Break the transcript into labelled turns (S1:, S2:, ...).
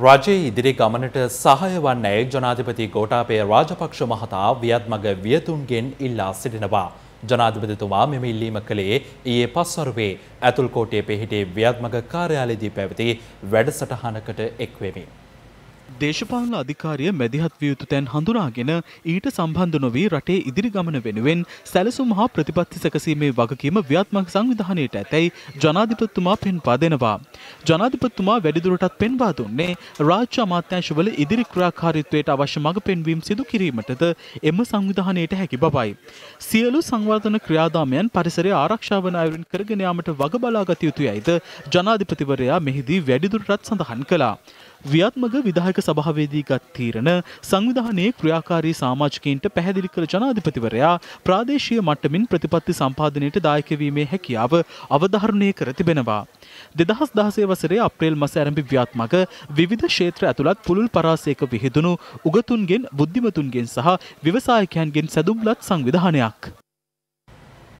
S1: රජයේ ඉදිරි ගමනට සහය වන්න ඇයි ජනාධිපති ගෝටාපය රාජපක්ෂ මහතා වියත්මග වියතුන්ගෙන් ඉල්ලා සිටිනවා. ජනාධිපතිතුමා මෙම ඉල්ලීම කළේ ඊයේ පස්වරුවේ ඇතුල්කෝටේ පෙහිටේ ව්‍යාත්මක කාර්යාලයේදී පැවති වැඩසටහනකට
S2: එක්වෙමින්. දේශපාලන අධිකාරිය මැදිහත් විය යුතු තැන් හඳුනාගෙන ඊට සම්බන්ධ නොවී රටේ ඉදිරි ගමන වෙනුවෙන් සැලසුම් හා ප්‍රතිපත්ති සැකසීමේ වගකීම ව්‍යාත්මක සංවිධානයට ඇතැයි ජනාධිපතිතුමා පෙන්වා දෙනවා. ජනාධිපතිතුමා වැඩිදුරටත් පෙන්වා දුන්නේ රාජ්‍ය අමාත්‍යංශවල ඉදිරි ක්‍රියාකාරීත්වයට අවශ්‍ය මඟ පෙන්වීම සිදු කිරීමටද එම සංවිධානයට හැකි බවයි. සියලු සංවර්ධන ක්‍රියාදාමයන් පරිසරය ආරක්ෂා වන අයුරින් කරගෙන යාමට වග බලා ගත යුතුයයිද ජනාධිපතිවරයා මෙහිදී වැඩිදුරටත් සඳහන් කළා. ව්‍යාත්මක විධායක සභාවේදී ගත් තීරණ සංවිධානයේ ක්‍රියාකාරී සාමාජිකයන්ට පැහැදිලි කළ ජනාධිපතිවරයා ප්‍රාදේශීය මට්ටමින් ප්‍රතිපත්ති සම්පාදනයට දායකවීමේ හැකියාව අවධාරණය කර තිබෙනවා. දෙදහස් දහසේ වසරේ අප්‍රේල් මස ඇරඹි ව්‍යාත්මක විවිධ ක්ෂේත්‍ර ඇතුළත් පුළුල් පරාසයක විහිදුණු උගතුන්ගෙන් බුද්ධිමතුන්ගෙන් සහ ව්‍යවසායකයන්ගෙන් සැදුම්ලත් සංවිධානයක්.